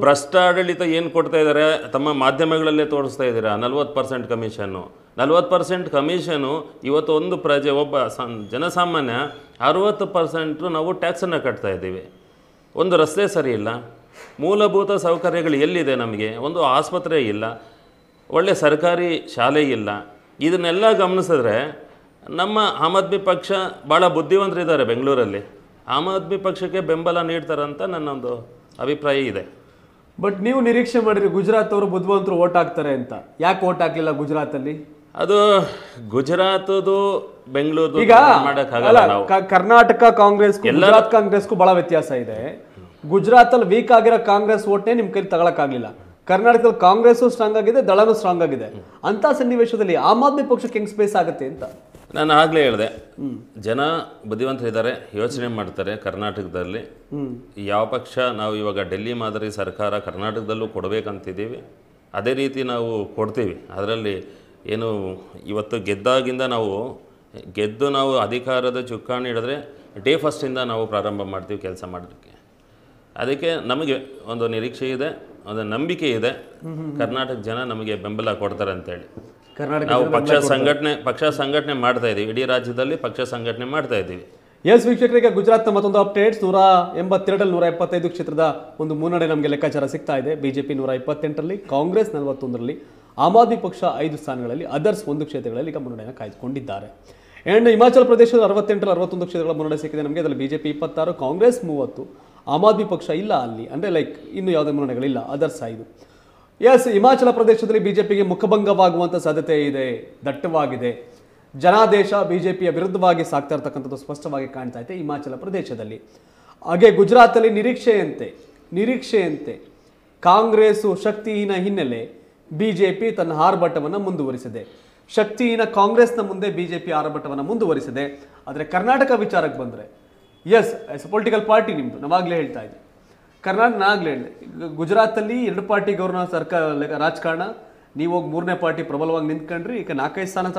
ಭ್ರಷ್ಟಾಡಳಿತ ಏನು ಕೊಡ್ತಾ ಇದ್ದಾರೆ ತಮ್ಮ ಮಾಧ್ಯಮಗಳಲ್ಲೇ ತೋರಿಸ್ತಾ ಇದ್ದೀರಾ ನಲ್ವತ್ತು ಪರ್ಸೆಂಟ್ ಕಮಿಷನ್ನು ನಲ್ವತ್ತು ಪರ್ಸೆಂಟ್ ಕಮಿಷನು ಇವತ್ತು ಒಂದು ಪ್ರಜೆ ಒಬ್ಬ ಸಂ ಜನಸಾಮಾನ್ಯ ಅರುವತ್ತು ಪರ್ಸೆಂಟು ನಾವು ಟ್ಯಾಕ್ಸನ್ನು ಕಟ್ತಾ ಇದ್ದೀವಿ ಒಂದು ರಸ್ತೆ ಸರಿ ಇಲ್ಲ ಮೂಲಭೂತ ಸೌಕರ್ಯಗಳು ಎಲ್ಲಿದೆ ನಮಗೆ ಒಂದು ಆಸ್ಪತ್ರೆ ಇಲ್ಲ ಒಳ್ಳೆ ಸರ್ಕಾರಿ ಶಾಲೆ ಇಲ್ಲ ಇದನ್ನೆಲ್ಲ ಗಮನಿಸಿದ್ರೆ ನಮ್ಮ ಆಮ್ ಆದ್ಮಿ ಪಕ್ಷ ಭಾಳ ಬುದ್ಧಿವಂತರಿದ್ದಾರೆ ಬೆಂಗಳೂರಲ್ಲಿ ಆಮ್ ಆದ್ಮಿ ಪಕ್ಷಕ್ಕೆ ಬೆಂಬಲ ನೀಡ್ತಾರಂತ ನನ್ನೊಂದು ಅಭಿಪ್ರಾಯ ಇದೆ ಬಟ್ ನೀವು ನಿರೀಕ್ಷೆ ಮಾಡಿರಿ ಗುಜರಾತ್ ಅವರು ಬುದ್ಧವಂತರು ಓಟ್ ಹಾಕ್ತಾರೆ ಅಂತ ಯಾಕೆ ಓಟ್ ಹಾಕ್ಲಿಲ್ಲ ಅಲ್ಲಿ ಅದು ಗುಜರಾತ್ ಬೆಂಗಳೂರು ಈಗ ಕರ್ನಾಟಕ ಕಾಂಗ್ರೆಸ್ ಗುಜರಾತ್ ಕಾಂಗ್ರೆಸ್ಗೂ ಬಹಳ ವ್ಯತ್ಯಾಸ ಇದೆ ಗುಜರಾತ್ ಅಲ್ಲಿ ವೀಕ್ ಆಗಿರೋ ಕಾಂಗ್ರೆಸ್ ಓಟ್ನೇ ನಿಮ್ ಕೈ ತಗೊಳಕ್ಕಾಗ್ಲಿಲ್ಲ ಕರ್ನಾಟಕದಲ್ಲಿ ಕಾಂಗ್ರೆಸ್ ಸ್ಟ್ರಾಂಗ್ ಆಗಿದೆ ದಳನೂ ಸ್ಟ್ರಾಂಗ್ ಆಗಿದೆ ಅಂತ ಸನ್ನಿವೇಶದಲ್ಲಿ ಆಮ್ ಆದ್ಮಿ ಪಕ್ಷಕ್ಕೆ ಹೆಂಗ್ ಸ್ಪೇಸ್ ಆಗುತ್ತೆ ಅಂತ ನಾನು ಆಗಲೇ ಹೇಳಿದೆ ಜನ ಬುದ್ಧಿವಂತರಿದ್ದಾರೆ ಯೋಚನೆ ಮಾಡ್ತಾರೆ ಕರ್ನಾಟಕದಲ್ಲಿ ಯಾವ ಪಕ್ಷ ನಾವು ಇವಾಗ ಡೆಲ್ಲಿ ಮಾದರಿ ಸರ್ಕಾರ ಕರ್ನಾಟಕದಲ್ಲೂ ಕೊಡಬೇಕಂತಿದ್ದೀವಿ ಅದೇ ರೀತಿ ನಾವು ಕೊಡ್ತೀವಿ ಅದರಲ್ಲಿ ಏನು ಇವತ್ತು ಗೆದ್ದಾಗಿಂದ ನಾವು ಗೆದ್ದು ನಾವು ಅಧಿಕಾರದ ಚುಕ್ಕಾಣಿ ಹಿಡಿದ್ರೆ ಡೇ ಫಸ್ಟಿಂದ ನಾವು ಪ್ರಾರಂಭ ಮಾಡ್ತೀವಿ ಕೆಲಸ ಮಾಡಲಿಕ್ಕೆ ಅದಕ್ಕೆ ನಮಗೆ ಒಂದು ನಿರೀಕ್ಷೆ ಇದೆ ಒಂದು ನಂಬಿಕೆ ಇದೆ ಕರ್ನಾಟಕ ಜನ ನಮಗೆ ಬೆಂಬಲ ಕೊಡ್ತಾರೆ ಅಂತೇಳಿ ಕರ್ನಾಟಕ ನಾವು ಪಕ್ಷ ಸಂಘಟನೆ ಪಕ್ಷ ಸಂಘಟನೆ ಮಾಡ್ತಾ ಇದ್ದೀವಿ ಇಡೀ ರಾಜ್ಯದಲ್ಲಿ ಪಕ್ಷ ಸಂಘಟನೆ ಮಾಡ್ತಾ ಇದ್ದೀವಿ ಎಸ್ ವೀಕ್ಷಕರಿಗೆ ಗುಜರಾತ್ ಮತ್ತೊಂದು ಅಪ್ಡೇಟ್ ನೂರ ಎಂಬತ್ತೆರಡರಲ್ಲಿ ನೂರ ಎಪ್ಪತ್ತೈದು ಕ್ಷೇತ್ರದ ಒಂದು ಮುನ್ನಡೆ ನಮಗೆ ಲೆಕ್ಕಾಚಾರ ಸಿಗ್ತಾ ಇದೆ ಬಿಜೆಪಿ ನೂರ ಇಪ್ಪತ್ತೆಂಟರಲ್ಲಿ ಕಾಂಗ್ರೆಸ್ ನಲವತ್ತೊಂದರಲ್ಲಿ ಆಮ್ ಆದ್ಮಿ ಪಕ್ಷ ಐದು ಸ್ಥಾನಗಳಲ್ಲಿ ಅದರ್ಸ್ ಒಂದು ಕ್ಷೇತ್ರಗಳಲ್ಲಿ ಈಗ ಮುನ್ನಡೆಯನ್ನು ಕಾಯ್ದುಕೊಂಡಿದ್ದಾರೆ ಆ್ಯಂಡ್ ಹಿಮಾಚಲ ಪ್ರದೇಶದ ಅರವತ್ತೆಂಟರಲ್ಲಿ ಅರವತ್ತೊಂದು ಕ್ಷೇತ್ರಗಳ ಮುನ್ನಡೆ ಸಿಕ್ಕಿದೆ ನಮಗೆ ಅದರಲ್ಲಿ ಬಿಜೆಪಿ ಇಪ್ಪತ್ತಾರು ಕಾಂಗ್ರೆಸ್ ಮೂವತ್ತು ಆಮ್ ಆದ್ಮಿ ಪಕ್ಷ ಇಲ್ಲ ಅಲ್ಲಿ ಅಂದರೆ ಲೈಕ್ ಇನ್ನು ಯಾವುದೇ ಮುನ್ನಡೆಗಳಿಲ್ಲ ಅದರ್ಸ್ ಐದು ಎಸ್ ಹಿಮಾಚಲ ಪ್ರದೇಶದಲ್ಲಿ ಬಿಜೆಪಿಗೆ ಮುಖಭಂಗವಾಗುವಂಥ ಸಾಧ್ಯತೆ ಇದೆ ದಟ್ಟವಾಗಿದೆ ಜನಾದೇಶ ಬಿಜೆಪಿಯ ವಿರುದ್ಧವಾಗಿ ಸಾಕ್ತಾ ಇರ್ತಕ್ಕಂಥದ್ದು ಸ್ಪಷ್ಟವಾಗಿ ಕಾಣ್ತಾ ಇದೆ ಹಿಮಾಚಲ ಪ್ರದೇಶದಲ್ಲಿ ಹಾಗೆ ಗುಜರಾತಲ್ಲಿ ನಿರೀಕ್ಷೆಯಂತೆ ನಿರೀಕ್ಷೆಯಂತೆ ಕಾಂಗ್ರೆಸ್ಸು ಶಕ್ತಿಹೀನ ಹಿನ್ನೆಲೆ ಬಿಜೆಪಿ ತನ್ನ ಆರ್ಭಟವನ್ನು ಮುಂದುವರಿಸಿದೆ ಶಕ್ತಿಹೀನ ಕಾಂಗ್ರೆಸ್ನ ಮುಂದೆ ಬಿಜೆಪಿ ಆರ್ಭಟವನ್ನು ಮುಂದುವರಿಸಿದೆ ಆದರೆ ಕರ್ನಾಟಕ ವಿಚಾರಕ್ಕೆ ಬಂದರೆ ಎಸ್ ಎಸ್ ಪೊಲಿಟಿಕಲ್ ಪಾರ್ಟಿ ನಿಮ್ಮದು ನಾವಾಗಲೇ ಹೇಳ್ತಾ ಇದ್ದೀವಿ ಕರ್ನಾಟಕ ನಾಗ್ಲೆಂಡ್ ಗುಜರಾತಲ್ಲಿ ಎರಡು ಪಾರ್ಟಿ ಗೌರ್ನರ್ ಸರ್ಕಾರ ರಾಜಕಾರಣ ನೀವು ಹೋಗಿ ಮೂರನೇ ಪಾರ್ಟಿ ಪ್ರಬಲವಾಗಿ ನಿಂತ್ಕೊಂಡ್ರಿ ಈಗ ನಾಲ್ಕೈದು ಸ್ಥಾನ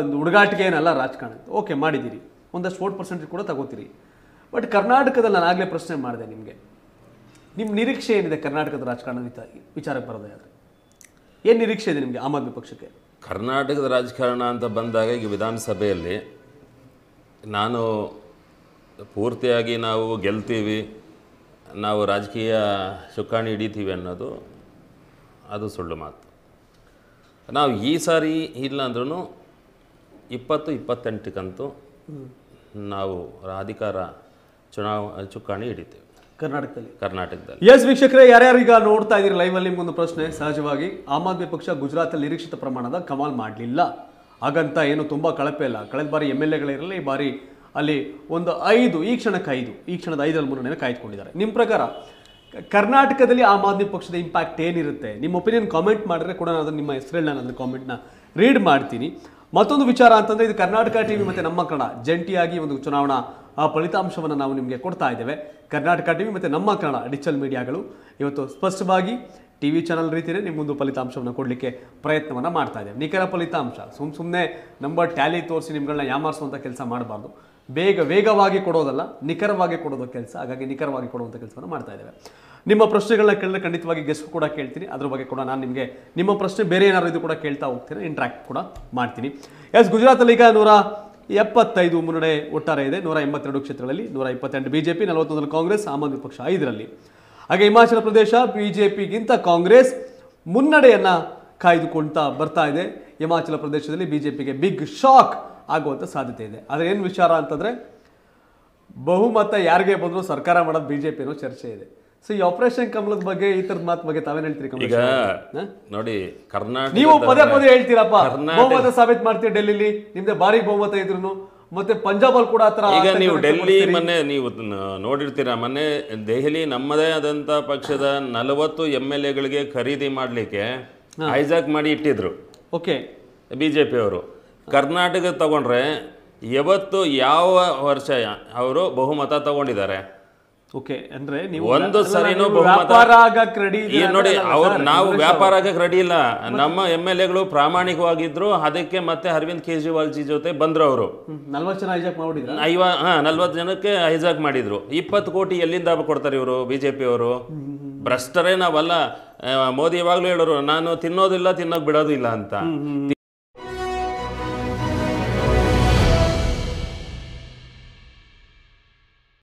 ಒಂದು ಹುಡುಗಾಟಿಗೆ ಏನಲ್ಲ ರಾಜಕಾರಣ ಓಕೆ ಮಾಡಿದ್ದೀರಿ ಒಂದಷ್ಟು ಓಟ್ ಪರ್ಸೆಂಟೇಜ್ ಕೂಡ ತಗೋತೀರಿ ಬಟ್ ಕರ್ನಾಟಕದಲ್ಲಿ ನಾನು ಆಗಲೇ ಪ್ರಶ್ನೆ ಮಾಡಿದೆ ನಿಮಗೆ ನಿಮ್ಮ ನಿರೀಕ್ಷೆ ಏನಿದೆ ಕರ್ನಾಟಕದ ರಾಜಕಾರಣ ವಿಚಾರಕ್ಕೆ ಬರೋದೇ ಆದರೆ ಏನು ನಿರೀಕ್ಷೆ ಇದೆ ನಿಮಗೆ ಆಮ್ ಆದ್ಮಿ ಪಕ್ಷಕ್ಕೆ ಕರ್ನಾಟಕದ ರಾಜಕಾರಣ ಅಂತ ಬಂದಾಗ ಈಗ ವಿಧಾನಸಭೆಯಲ್ಲಿ ನಾನು ಪೂರ್ತಿಯಾಗಿ ನಾವು ಗೆಲ್ತೀವಿ ನಾವು ರಾಜಕೀಯ ಚುಕ್ಕಾಣಿ ಹಿಡಿತೀವಿ ಅನ್ನೋದು ಅದು ಸುಳ್ಳು ಮಾತು ನಾವು ಈ ಸಾರಿ ಇಲ್ಲ ಅಂದ್ರೂ ಇಪ್ಪತ್ತು ಇಪ್ಪತ್ತೆಂಟಕ್ಕಂತೂ ನಾವು ಅಧಿಕಾರ ಚುನಾವ ಚುಕ್ಕಾಣಿ ಹಿಡಿತೇವೆ ಕರ್ನಾಟಕದಲ್ಲಿ ಕರ್ನಾಟಕದಲ್ಲಿ ಎಸ್ ವೀಕ್ಷಕರೇ ಯಾರ್ಯಾರು ಈಗ ನೋಡ್ತಾ ಇದ್ದೀರಿ ಲೈವಲ್ಲಿ ಮುಂದೆ ಪ್ರಶ್ನೆ ಸಹಜವಾಗಿ ಆಮ್ ಆದ್ಮಿ ಪಕ್ಷ ಗುಜರಾತಲ್ಲಿ ನಿರೀಕ್ಷಿತ ಪ್ರಮಾಣದ ಕಮಾಲ್ ಮಾಡಲಿಲ್ಲ ಹಾಗಂತ ಏನು ತುಂಬ ಕಳಪೆ ಇಲ್ಲ ಕಳೆದ ಬಾರಿ ಎಮ್ ಎಲ್ ಎಗಳಿರಲಿ ಈ ಬಾರಿ ಅಲ್ಲಿ ಒಂದು ಐದು ಈ ಕ್ಷಣಕ್ಕೆ ಐದು ಈ ಕ್ಷಣದ ಮೂರು ಮೂರನೇ ಕಾಯ್ದುಕೊಂಡಿದ್ದಾರೆ ನಿಮ್ಮ ಪ್ರಕಾರ ಕರ್ನಾಟಕದಲ್ಲಿ ಆಮ್ ಆದ್ಮಿ ಪಕ್ಷದ ಇಂಪ್ಯಾಕ್ಟ್ ಏನಿರುತ್ತೆ ನಿಮ್ಮ ಒಪಿನಿಯನ್ ಕಾಮೆಂಟ್ ಮಾಡಿದ್ರೆ ಕೂಡ ನಾನು ನಿಮ್ಮ ಹೆಸರಲ್ಲಿ ನಾನು ಅದನ್ನು ಕಾಮೆಂಟ್ನ ರೀಡ್ ಮಾಡ್ತೀನಿ ಮತ್ತೊಂದು ವಿಚಾರ ಅಂತಂದರೆ ಇದು ಕರ್ನಾಟಕ ಟಿ ವಿ ಮತ್ತು ನಮ್ಮ ಕನ್ನಡ ಜಂಟಿಯಾಗಿ ಒಂದು ಚುನಾವಣಾ ಆ ಫಲಿತಾಂಶವನ್ನು ನಾವು ನಿಮಗೆ ಕೊಡ್ತಾ ಇದ್ದೇವೆ ಕರ್ನಾಟಕ ಟಿ ವಿ ಮತ್ತು ನಮ್ಮ ಕನ್ನಡ ಡಿಜಿಟಲ್ ಮೀಡಿಯಾಗಳು ಇವತ್ತು ಸ್ಪಷ್ಟವಾಗಿ ಟಿ ವಿ ಚಾನಲ್ ರೀತಿಯೇ ನಿಮ್ಮೊಂದು ಫಲಿತಾಂಶವನ್ನು ಕೊಡಲಿಕ್ಕೆ ಪ್ರಯತ್ನವನ್ನು ಮಾಡ್ತಾ ಇದ್ದೇವೆ ನಿಖರ ಫಲಿತಾಂಶ ಸುಮ್ಮ ಸುಮ್ಮನೆ ನಂಬರ್ ಟ್ಯಾಲಿ ತೋರಿಸಿ ನಿಮ್ಗಳನ್ನ ಯಾಮಾರಿಸುವಂಥ ಕೆಲಸ ಮಾಡಬಾರ್ದು ಬೇಗ ವೇಗವಾಗಿ ಕೊಡೋದಲ್ಲ ನಿಖರವಾಗಿ ಕೊಡೋದು ಕೆಲಸ ಹಾಗಾಗಿ ನಿಖರವಾಗಿ ಕೊಡುವಂಥ ಕೆಲಸವನ್ನು ಮಾಡ್ತಾ ಇದ್ದೇವೆ ನಿಮ್ಮ ಪ್ರಶ್ನೆಗಳನ್ನ ಕೇಳಿದ್ರೆ ಖಂಡಿತವಾಗಿ ಗೆಸ್ಟ್ ಕೂಡ ಕೇಳ್ತೀನಿ ಅದ್ರ ಬಗ್ಗೆ ಕೂಡ ನಾನು ನಿಮಗೆ ನಿಮ್ಮ ಪ್ರಶ್ನೆ ಬೇರೆ ಏನಾದರೂ ಇದು ಕೂಡ ಕೇಳ್ತಾ ಹೋಗ್ತೀನಿ ಇಂಟ್ರ್ಯಾಕ್ಟ್ ಕೂಡ ಮಾಡ್ತೀನಿ ಎಸ್ ಗುಜರಾತಲ್ಲಿ ಈಗ ನೂರ ಎಪ್ಪತ್ತೈದು ಮುನ್ನಡೆ ಒಟ್ಟಾರೆ ಇದೆ ನೂರ ಎಂಬತ್ತೆರಡು ಕ್ಷೇತ್ರಗಳಲ್ಲಿ ನೂರ ಇಪ್ಪತ್ತೆಂಟು ಬಿ ಜೆ ಪಿ ನಲವತ್ತೊಂದರಲ್ಲಿ ಕಾಂಗ್ರೆಸ್ ಆಮ್ ಆದ್ಮಿ ಪಕ್ಷ ಐದರಲ್ಲಿ ಹಾಗೆ ಹಿಮಾಚಲ ಪ್ರದೇಶ ಬಿ ಜೆ ಪಿಗಿಂತ ಕಾಂಗ್ರೆಸ್ ಮುನ್ನಡೆಯನ್ನು ಕಾಯ್ದುಕೊಳ್ತಾ ಬರ್ತಾ ಇದೆ ಹಿಮಾಚಲ ಪ್ರದೇಶದಲ್ಲಿ ಬಿಜೆಪಿಗೆ ಬಿಗ್ ಶಾಕ್ ಆಗುವಂತ ಸಾಧ್ಯತೆ ಇದೆ ಆದ್ರೆ ಏನು ವಿಚಾರ ಅಂತಂದ್ರೆ ಬಹುಮತ ಯಾರಿಗೆ ಬಂದ್ರು ಸರ್ಕಾರ ಮಾಡೋದು ಬಿಜೆಪಿ ಅನ್ನೋ ಚರ್ಚೆ ಇದೆ ಸೊ ಈ ಆಪರೇಷನ್ ಕಮಲದ ಬಗ್ಗೆ ಈ ತರದ ಮಾತು ಬಗ್ಗೆ ತಾವೇನು ಹೇಳ್ತೀರಿ ಈಗ ನೋಡಿ ಕರ್ನಾಟಕ ನೀವು ಪದೇ ಪದೇ ಹೇಳ್ತೀರಪ್ಪ ಬಹುಮತ ಸಾಬೀತು ಮಾಡ್ತೀರಿ ಡೆಲ್ಲಿಲಿ ನಿಮ್ದೆ ಭಾರಿ ಬಹುಮತ ಇದ್ರು ಮತ್ತೆ ಪಂಜಾಬ್ ಅಲ್ಲಿ ಕೂಡ ಈಗ ನೀವು ಡೆಲ್ಲಿ ಮೊನ್ನೆ ನೀವು ನೋಡಿರ್ತೀರಾ ಮೊನ್ನೆ ದೆಹಲಿ ನಮ್ಮದೇ ಆದಂತ ಪಕ್ಷದ ನಲವತ್ತು ಎಂ ಎಲ್ ಎಗಳಿಗೆ ಖರೀದಿ ಮಾಡಲಿಕ್ಕೆ ಹೈಜಾಕ್ ಮಾಡಿ ಇಟ್ಟಿದ್ರು ಓಕೆ ಬಿ ಜೆ ಕರ್ನಾಟಕ ತಗೊಂಡ್ರೆ ಯಾವತ್ತು ಯಾವ ವರ್ಷ ಅವರು ಬಹುಮತ ತಗೊಂಡಿದ್ದಾರೆ ಓಕೆ ಅಂದ್ರೆ ಒಂದು ಸರಿನೂ ವ್ಯಾಪಾರ ನೋಡಿ ಅವ್ರು ನಾವು ವ್ಯಾಪಾರ ಆಗಕ್ಕೆ ರೆಡಿ ಇಲ್ಲ ನಮ್ಮ ಎಮ್ ಎಲ್ ಎಗಳು ಪ್ರಾಮಾಣಿಕವಾಗಿದ್ರು ಅದಕ್ಕೆ ಮತ್ತೆ ಅರವಿಂದ್ ಕೇಜ್ರಿವಾಲ್ ಜಿ ಜೊತೆ ಬಂದ್ರು ಅವರು ನಲ್ವತ್ತು ಜನ ಹೈಜಾಕ್ ಮಾಡಿದ್ರು ಐವ ಹಾ ನಲ್ವತ್ತು ಜನಕ್ಕೆ ಹೈಜಾಕ್ ಮಾಡಿದ್ರು ಇಪ್ಪತ್ತು ಕೋಟಿ ಎಲ್ಲಿಂದ ಕೊಡ್ತಾರೆ ಇವರು ಬಿಜೆಪಿ ಅವರು ಭ್ರಷ್ಟರೇ ನಾವಲ್ಲ ಮೋದಿ ಯಾವಾಗಲೂ ಹೇಳೋರು ನಾನು ತಿನ್ನೋದಿಲ್ಲ ತಿನ್ನೋಕೆ ಬಿಡೋದಿಲ್ಲ ಅಂತ